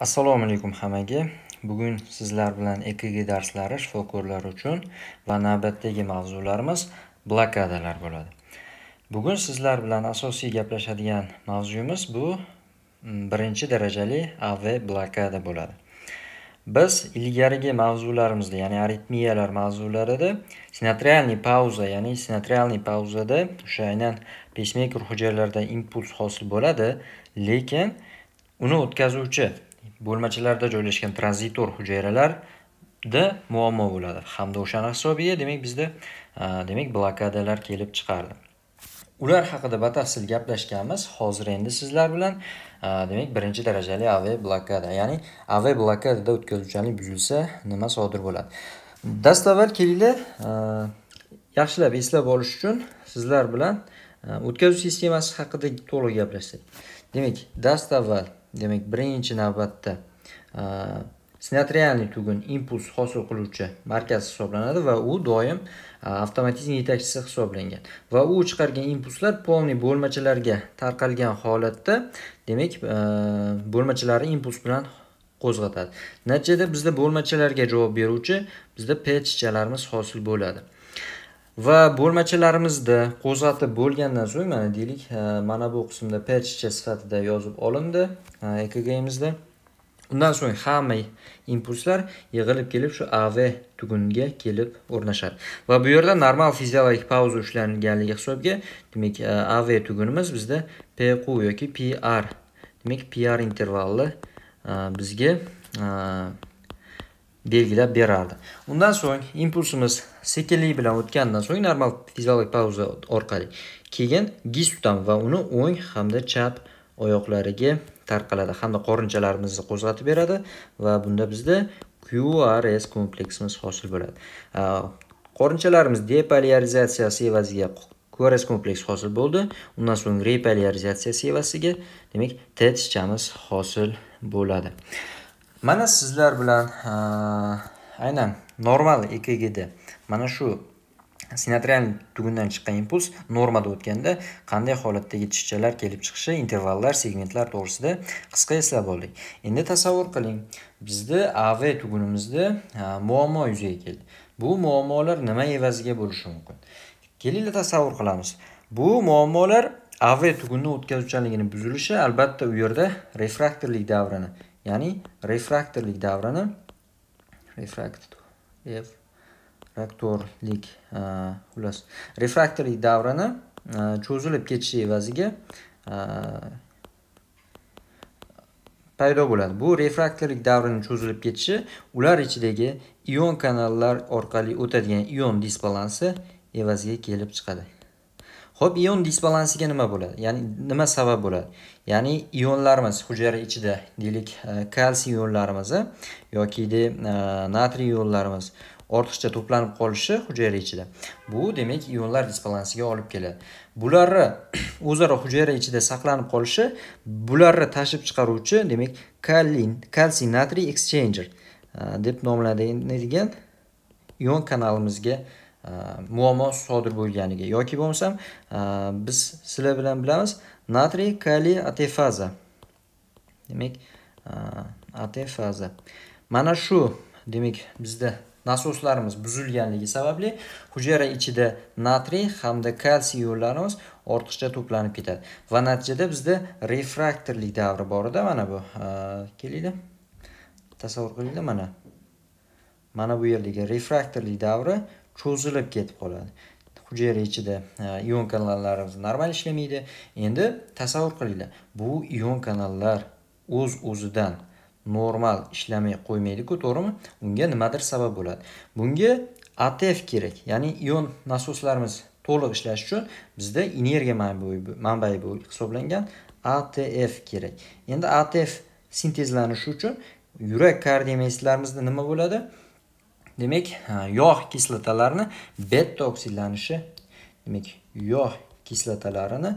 assalomu alaykum hammaga bugun sizlar bilan ekg darslari shifokorlar uchun va navbatdagi mavzularimiz blokadalar bo'ladi bugun sizlar bilan asosiy gaplashadigan mavzuyimiz bu mm, birinchi darajali av blokada bo'ladi biz ilgarigi mavzularimizda ya'ni aritmiyalar mavzularida sinatrialniy pauza ya'ni sinatrialniy pauzada o'sha aynan pacemaker hujayralarida impuls hosil bo'ladi lekin uni o'tkazuvchi bo'lmachalarda joylashgan tranzitor hujayralarda muammo bo'ladi hamda o'shani hisobiga demak bizda demak blokadalar kelib chiqardi ular haqida batafsil gaplashganmiz hozir endi sizlar bilan demak birinchi darajali av blokada ya'ni av blokadada o'tkazuvchanlik buzilsa nima sodir bo'ladi dastavval kelinglar yaxshilab eslab olish uchun sizlar bilan o'tkazuv sistemasi haqida to'liq gaplashsak demak dastavval demak birinchi navbatda e, realniy tugun impuls hosil qiluvchi markaz hisoblanadi va u doim e, avtomatizm yetakchisi hisoblangan va u chiqargan impulslar полный bo'lmachalarga tarqalgan holatda demak e, bo'lmachalarni impuls bilan qo'zg'atadi natijada bizda bo'lmachalarga javob beruvchi bizda pechchalarimiz hosil bo'ladi va bo'lmachalarimizni qo'zg'atib bo'lgandan so'ng mana deylik mana bu qismda perchcha sifatida yozib olindi ekgimizda undan so'ng hamma impulslar yig'ilib kelib shu av tugunga kelib o'rnashadi va bu yerda normal fiziologik pauza ushlanganligi hisobiga demak av tugunimiz bizda pq yoki pr demak pr intervalni bizga belgilab berardi undan so'ng impulsimiz sekinlik bilan o'tgandan so'ng normal fiziologik pauza orqali keyin giz tutamiz va uni o'ng hamda chap oyoqlariga tarqaladi hamda qorinchalarimizni qo'zg'atib beradi va bunda bizda qrs kompleksimiz hosil bo'ladi qorinchalarimiz depolarizatsiyasi evaziga qrs kompleks hosil bo'ldi undan so'ng repolarizatsiyasi evasiga demak t tizchamiz hosil bo'ladi mana sizlar bilan aynan normal ekgda mana shu sinatrial tugundan chiqqan impuls normada o'tganda qanday holatda yetishchalar kelib chiqishi intervallar segmentlar to'g'risida qisqa eslab oldik endi tasavvur qiling bizda av tugunimizda muammo yuzaga keldi bu muammolar nima evaziga bo'lishi mumkin kelinglar tasavvur qilamiz bu muammolar av tugunni o'tkazuvchanligini buzilishi albatta u yerda refraktorlik davrini ya'ni refraktorlik davrini refraktor refraktorlik e, xullas refraktorlik davrini e, cho'zilib ketishi evaziga e, paydo bo'ladi bu refraktorlik davrini cho'zilib ketishi ular ichidagi ion kanallar orqali o'tadigan ion disbalansi evaziga kelib chiqadi Xo'p, ion disbalansiga nima bo'ladi? Ya'ni nima sabab bo'ladi? Ya'ni ionlarimiz hujayra ichida, deylik, kalsiy ionlarimiz yoki natriy ionlarimiz ortiqcha to'planib qolishi hujayra ichida bu demak ionlar disbalansiga olib keladi bularni o'zaro hujayra ichida saqlanib qolishi bularni tashib chiqaruvchi demak kalin kalsiy natriy exchanger deb nomlanadigan ion kanalimizga muammo sodir bo'lganiga yoki bo'lmasam biz sizlar bilan bilamiz natriy kaliy atefaza demak atefaza mana shu demak bizda nasoslarimiz buzilganligi sababli hujayra ichida natriy hamda kalsiy ionlarimiz ortiqcha to'planib ketadi va natijada bizda refraktorlik davri borida mana bu kelinglar tasavvur qilingda mana mana bu yerdagi refraktorlik davri cho'zilib ketib qoladi hujayra ichida ion kanallarimiz normal ishlamaydi endi tasavvur qilinglar bu ion kanallar o'z o'zidan normal ishlamay qo'ymaydiku to'g'rimi unga nimadir sabab bo'ladi bunga atf kerak ya'ni ion nasoslarimiz to'liq ishlash uchun bizda energiya manbai bo'lib hisoblangan atf kerak endi atf sintezlanishi uchun yurak kardiomayositlarimizda nima bo'ladi demak yog' kislotalarini beta oksidlanishi demak yog' kislotalarini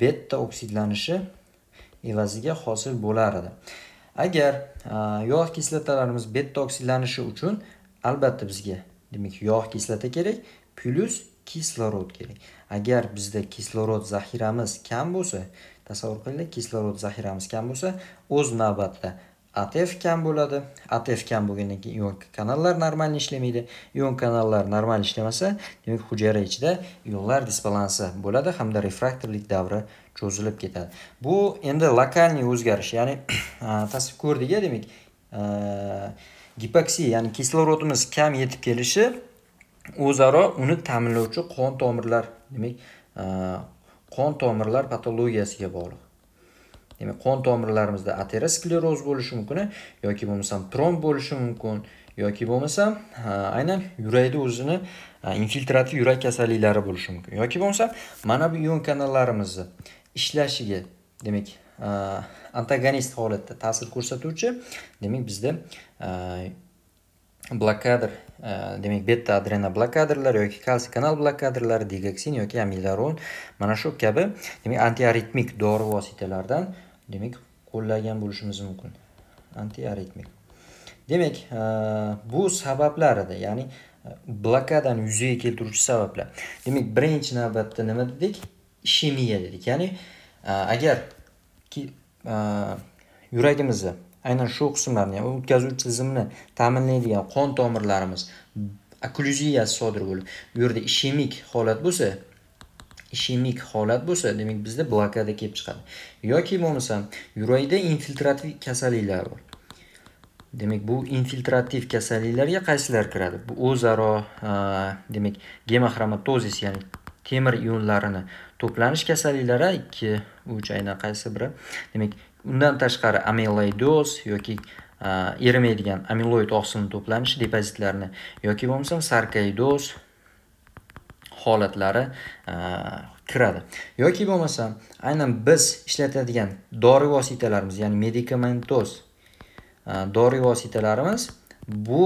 beta oksidlanishi evaziga hosil bo'lar edi agar e, yog' kislotalarimiz oksidlanishi uchun albatta bizga demak yog' kislota kerak plyus kislorod kerak agar bizda kislorod zaxiramiz kam bo'lsa tasavvur qilinglar kislorod zaxiramiz kam bo'lsa o'z navbatida atf kam bo'ladi atf kam bo'lgandan keyin ion kanallar normal ishlamaydi ion kanallar normal ishlamasa demak hujayra ichida ionlar disbalansi bo'ladi hamda refraktorlik davri cho'zilib ketadi bu endi lokalniy o'zgarish ya'ni tasvir ko'rdik demak gipoksiya ya'ni kislorodimiz kam yetib kelishi o'zaro uni ta'minlovchi qon tomirlar demak qon tomirlar patologiyasiga bog'liq demak qon tomirlarimizda ateroskleroz bo'lishi mumkin yoki bo'lmasam tromb bo'lishi mumkin yoki bo'lmasam aynan yurakda o'zini infiltrativ yurak kasalliklari bo'lishi mumkin yoki bo'lmasam mana bu ion kanallarimizni ishlashiga demak antagonist holatda ta'sir ko'rsatuvchi demak bizda blokadr demak beta adrena blokadrlar yoki kalsiy kanal blokadrlari digoksin yoki amilaron mana shu kabi demak antiaritmik dori vositalaridan demak qo'llagan bo'lishimiz mumkin antiaritmik demak e, bu sabablarida ya'ni e, blokadani yuzaga keltiruvchi sabablar demak birinchi navbatda nima dedik ishemiya dedik ya'ni e, agar yuragimizni aynan shu qismlarni yani o'tkazuvchi tizimni ta'minlaydigan qon tomirlarimiz okklyuziyasi sodir bo'lib bu yerda ishemik holat bo'lsa ishemik holat bo'lsa demak bizda blokada kelib chiqadi yoki bo'lmasam yurakda infiltrativ kasalliklar bor demak bu infiltrativ kasalliklarga qaysilar kiradi bu o'zaro demak gemoxromatozis ya'ni temir ionlarini to'planish kasalliklari ikki uch aynan qaysi biri demak undan tashqari ameloidoz yoki erimaydigan amiloid oqsilini to'planishi depozitlarini yoki bo'lmasam sarkoidoz holatlari e, kiradi yoki bo'lmasa aynan biz ishlatadigan dori vositalarimiz ya'ni medikamentoz e, dori vositalarimiz bu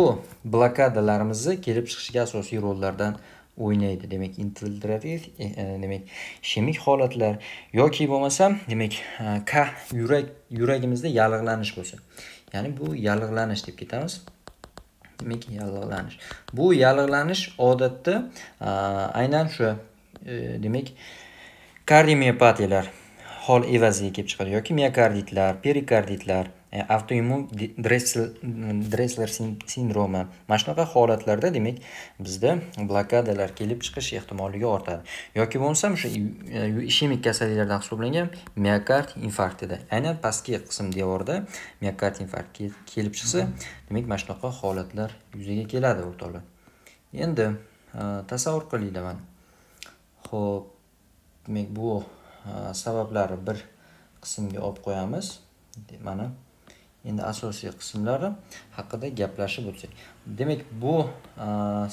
blokadalarimizni kelib chiqishiga asosiy rollardan o'ynaydi demak infiltrativ e, demak ishemik holatlar yoki bo'lmasam demak k yurak yuragimizda yallig'lanish bo'lsa ya'ni bu yallig'lanish deb ketamiz demak yallig'lanish bu yallig'lanish odatda aynan shu e, demak kardiomiopatiyalar hol evaziga kelib chiqadi yoki miokarditlar perikarditlar E, avtoimmun mm, dressler sindromi mana shunaqa holatlarda demak bizda blokadalar kelib chiqish ehtimolligi ortadi yoki bo'lmasam o'sha e, ishemik kasalliklardan hisoblangan miokard infarktida aynan pastki qism devorda miokard infarkt kelib chiqsa demak mana shunaqa holatlar yuzaga keladi o'rtoqlar endi e, tasavvur qilinglar mana ho'p demak bu sabablari bir qismga olib qo'yamiz mana endi asosiy qismlari haqida gaplashib o'tsak demak bu e,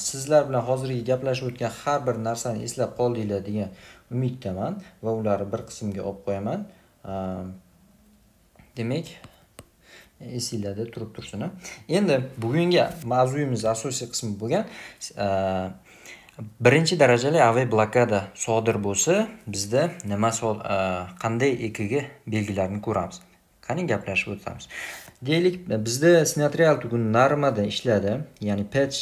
sizlar bilan hozirgi gaplashib o'tgan har bir narsani eslab qoldinglar degan umiddaman va ularni bir qismga olib qo'yaman e, demak esinglarda turib tursin endi bugungi mavzuyimiz asosiy qismi bo'lgan e, birinchi darajali aviy blokada sodir bo'lsa bizda nima qanday ekg belgilarini ko'ramiz qani gaplashib o'tamiz deylik bizda sinatrial tugun narmada ishladi ya'ni patch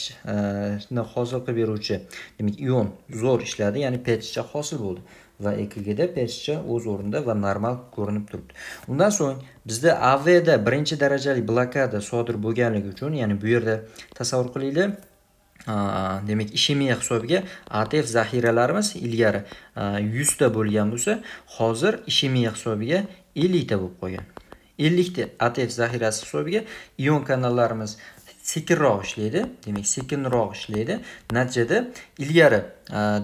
ni hosil qilib beruvchi demak ion zo'r ishladi ya'ni patchcha hosil bo'ldi va ekgda patchcha o'z o'rnida va normal ko'rinib turibdi undan so'ng bizda avda birinchi darajali blokada sodir bo'lganligi uchun ya'ni bu yerda tasavvur qilaylik demak ishemiya hisobiga atf zaxiralarimiz ilgari yuzta bo'lgan bo'lsa hozir ishemiya hisobiga ellikta bo'lib qolgan ellikta atf zaxirasi hisobiga ion kanallarimiz sekinroq ishlaydi demak sekinroq ishlaydi natijada ilgari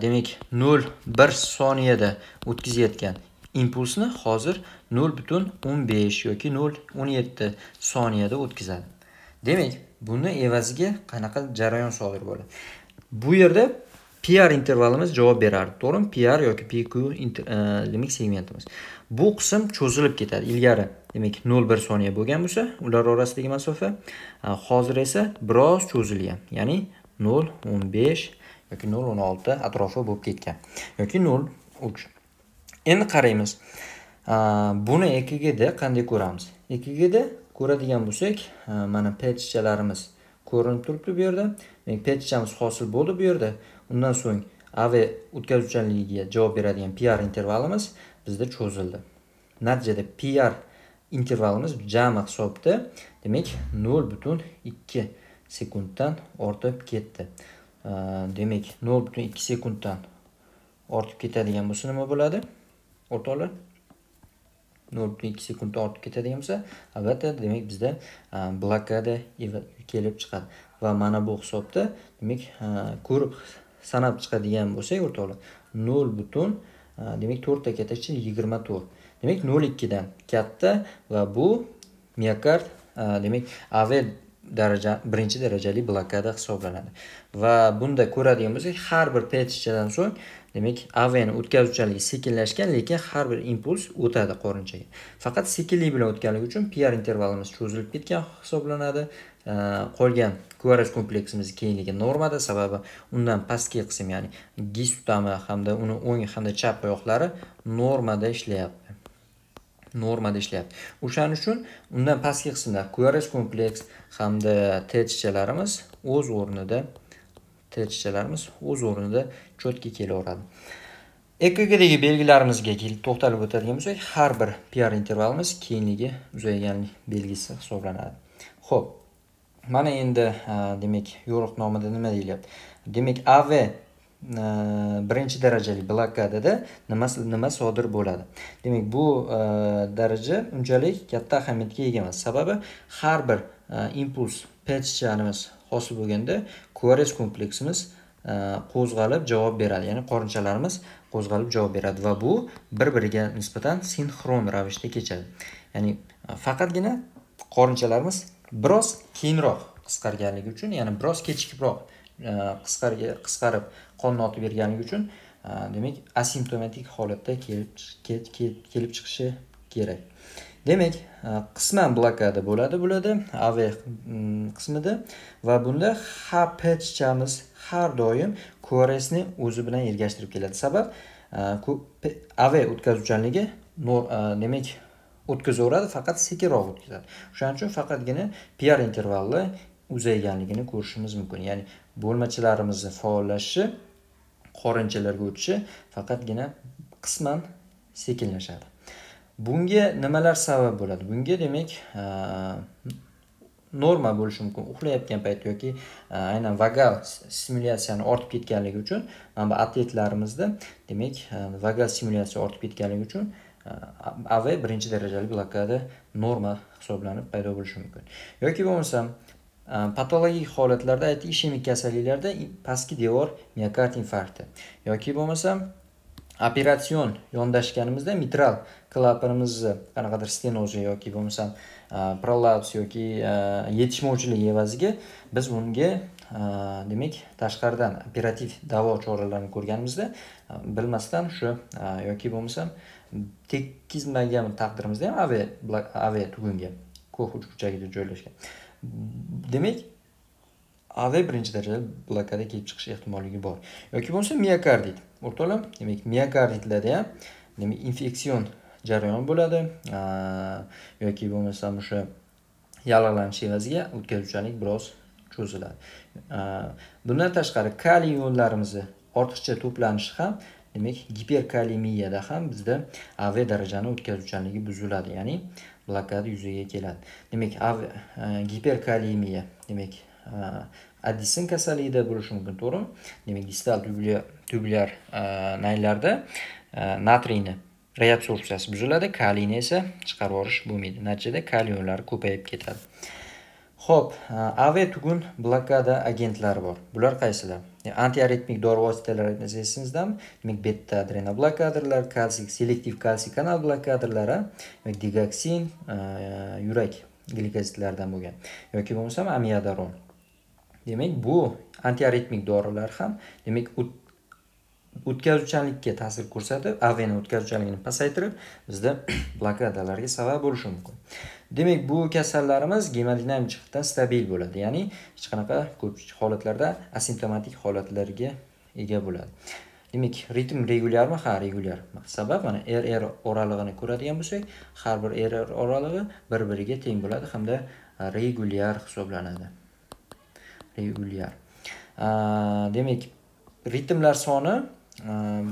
demak 0.1 soniyada o'tkazayotgan impulsni hozir 0.15 yoki 0.17 soniyada o'tkazadi demak buni evaziga qanaqa jarayon sodir bo'ladi bu yerda PR intervalimiz javob berardi to'g'rimi PR yoki PQ e, demak segmentimiz bu qism cho'zilib ketadi ilgari demak 0.1 soniya bo'lgan bo'lsa ular orasidagi masofa hozir esa biroz cho'zilgan ya'ni 0.15 yoki 0.16 atrofi bo'lib ketgan yoki 0.3 endi qaraymiz buni ekgda qanday ko'ramiz ekgda ko'radigan bo'lsak mana p tishchalarimiz ko'rinib turibdi bu yerda demak pechchamiz hosil bo'ldi bu yerda undan so'ng av o'tkazuvchanligiga javob beradigan pr intervalimiz bizda cho'zildi natijada pr intervalimiz jami hisobda demak nol butun ikki sekunddan ortib ketdi demak nol butun ikki sekunddan ortib ketadigan bo'lsa nima bo'ladi o'rtoqlar nol butun ikki sekunddan ortib ketadigan bo'lsa albatta demak bizda blokada kelib chiqadi va mana bu hisobda demak ko'rib sanab chiqadigan bo'lsak o'rtoqlar nol butun demak to'rtta ketachi yigirma to'rt demak nol ikkidan katta va bu miokard demak av daraja birinchi darajali blokada hisoblanadi va bunda ko'radigan bo'lsak har bir petichadan so'ng demak aviyani o'tkazuvchanligi sekinlashgan lekin har bir impuls o'tadi qorinchaga faqat sekinlik bilan o'tganligi uchun pr intervalimiz cho'zilib ketgan hisoblanadi qolgan qrs kompleksimiz kengligi normada sababi undan pastki qism ya'ni gistutami hamda uni o'ng hamda chap oyoqlari normada ishlayapti normada ishlayapti o'shaning uchun undan pastki qismda qrs kompleks hamda t o'z o'rnida tilchichalarimiz o'z o'rnida cho'tga kelaveradi ekgdagi belgilarimizga kelib to'xtalib o'tadigan bo'lsak har bir piar intervalimiz keyinligi uzayganlik belgisi hisoblanadi ho'p mana endi demak yo'riq nomida nima deyilyapti demak av e, birinchi darajali blokadada nima nima sodir bo'ladi demak bu e, daraja unchalik katta ahamiyatga ega emas sababi har bir e, impuls pechchanimiz hosil bo'lganda QRS kompleksimiz e, qo'zg'alib javob beradi ya'ni qorinchalarimiz qo'zg'alib javob beradi va bu bir biriga nisbatan sinxron ravishda kechadi ya'ni e, faqatgina qorinchalarimiz biroz keyinroq qisqarganligi uchun ya'ni biroz kechikibroq e, qisqarib qonni otib berganligi uchun demak asimptomatik holatda kelib chiqishi kerak demak e, qisman blokada bo'ladi bularda avia mm, qismida va bunda hpchamiz har doim qrsni o'zi bilan ergashtirib keladi sabab e, av o'tkazuvchanligi e, demak o'tkazaveradi faqat sekinroq o'tkazadi o'shaning uchun faqatgina pr intervalli uzayganligini ko'rishimiz mumkin ya'ni bo'lmachalarimizni faollashishi qorinchalarga o'tishi faqatgina qisman sekinlashadi bunga nimalar sabab bo'ladi bunga demak e, norma bo'lishi mumkin uxlayotgan payt yoki e, aynan vagal simulyatsiyani ortib ketganligi uchun mana bu atletlarimizda demak e, vagal simulyatsiya ortib ketganligi uchun av birinchi darajali blokada norma hisoblanib paydo bo'lishi mumkin yoki bo'lmasam patologik holatlarda aytdik ishemik kasalliklarda pastki devor miokard infarkti yoki bo'lmasam operatsion yondashganimizda mitral klapanimizni qanaqadir stenoza yoki bo'lmasam e, prolaps yoki e, yetishmovchilik evaziga biz unga e, demak tashqaridan operativ davo choralarini ko'rganimizda bilmasdan shu yoki bo'lmasam tekkizmagan taqdirimizda ham av av tugunga ko'k uchburchagida joylashgan demak AV birinchi darajali blokada kelib chiqish ehtimolligi bor yoki bo'lmasa miokardit o'rtoqlar demak miokarditlarda ham demak infeksion jarayon bo'ladi yoki bo'lmasa o'sha yallig'lanish evaziga o'tkazuvchanlik biroz cho'ziladi bundan tashqari kaliy ionlarimizni ortiqcha to'planishi ham demak giperkalemiyada ham bizda av darajani o'tkazuvchanligi buziladi ya'ni blokada yuzaga keladi demak av e, giperkalemiya demak addison kasalligida bo'lishi mumkin to'g'rimi demak distal tubulyar naylarda natriyni reabsorpsiyasi buziladi kaliyni esa chiqarib yuborish bo'lmaydi natijada ionlari ko'payib ketadi ho'p av tugun blokada agentlari bor bular qaysilar e, antiaritmik dori vositalarini esingizdami demak beta blokadorlar kalsiy selektiv kalsiy kanal blokadorlari digoksin yurak glikozidlaridan bo'lgan yoki bo'lmasam amiadaron demak bu antiaritmik dorilar ham demak o'tkazuvchanlikka ta'sir ko'rsatib avena o'tkazuvchanligini pasaytirib bizda blokadalarga sabab bo'lishi mumkin demak bu kasallarimiz gemodinamik jihatdan stabil bo'ladi ya'ni hech qanaqa ko'p holatlarda asimptomatik holatlarga ega bo'ladi demak ritm regulyarmi ha regulyar sabab mana rr er er oralig'ini ko'radigan bo'lsak har bir rr er oralig'i bir biriga teng bo'ladi hamda regulyar hisoblanadi regulyar demak ritmlar soni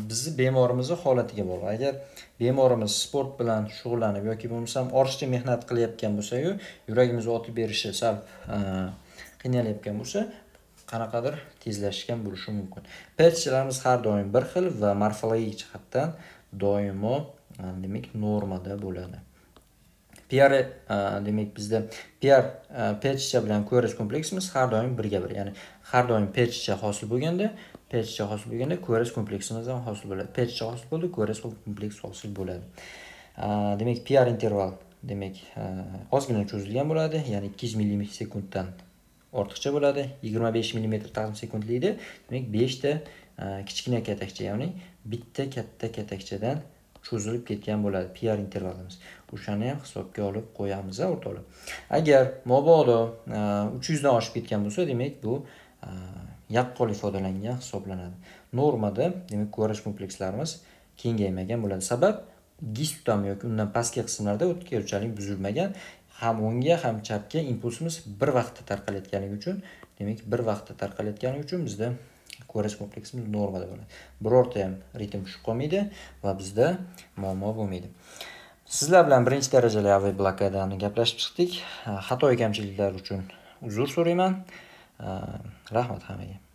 bizni bemorimizni holatiga bog'liq agar bemorimiz sport bilan shug'ullanib yoki bo'lmasam ortiqcha mehnat qilayotgan bo'lsayu yuragimiz otib berishi sal qiynalayotgan bo'lsa qanaqadir tezlashgan bo'lishi mumkin pechlarimiz har doim bir xil va morfologik jihatdan doimo demak normada bo'ladi pr e, demak bizda pr e, pechcha bilan ko'rish kompleksimiz har doim birga bir ya'ni har doim pechcha hosil bo'lganda pechcha hosil bo'lganda ko'rish kompleksimiz ham hosil bo'ladi pechcha hosil bo'ldi ko'rish kompleks hosil bo'ladi e, demak pr interval demak ozgina cho'zilgan bo'ladi ya'ni ikki yuz millimetr sekunddan ortiqcha bo'ladi yigirma besh millimetr taqsim sekundlikda demak beshta kichkina katakcha ya'ni bitta katta katakchadan cho'zilib ketgan bo'ladi pr intervalimiz o'shani ham hisobga olib qo'yamiz o'rtoqlar agar mobodo e, uch yuzdan oshib ketgan bo'lsa demak bu e, yaqqol ifodalangan hisoblanadi normada demak ko'rish komplekslarimiz kengaymagan bo'ladi sabab gistutami yoki undan pastki qismlarda o'tga buzilmagan ham o'ngga ham chapga impulsimiz bir vaqtda tarqalayotganligi uchun demak bir vaqtda tarqalayotgani uchun bizda ko'rish kompleksimiz normada bo'ladi birorta ham ritm tushib qolmaydi va bizda muammo bo'lmaydi sizlar bilan birinchi darajali aviy blokadani gaplashib chiqdik xato kamchiliklar uchun uzr so'rayman rahmat hammaga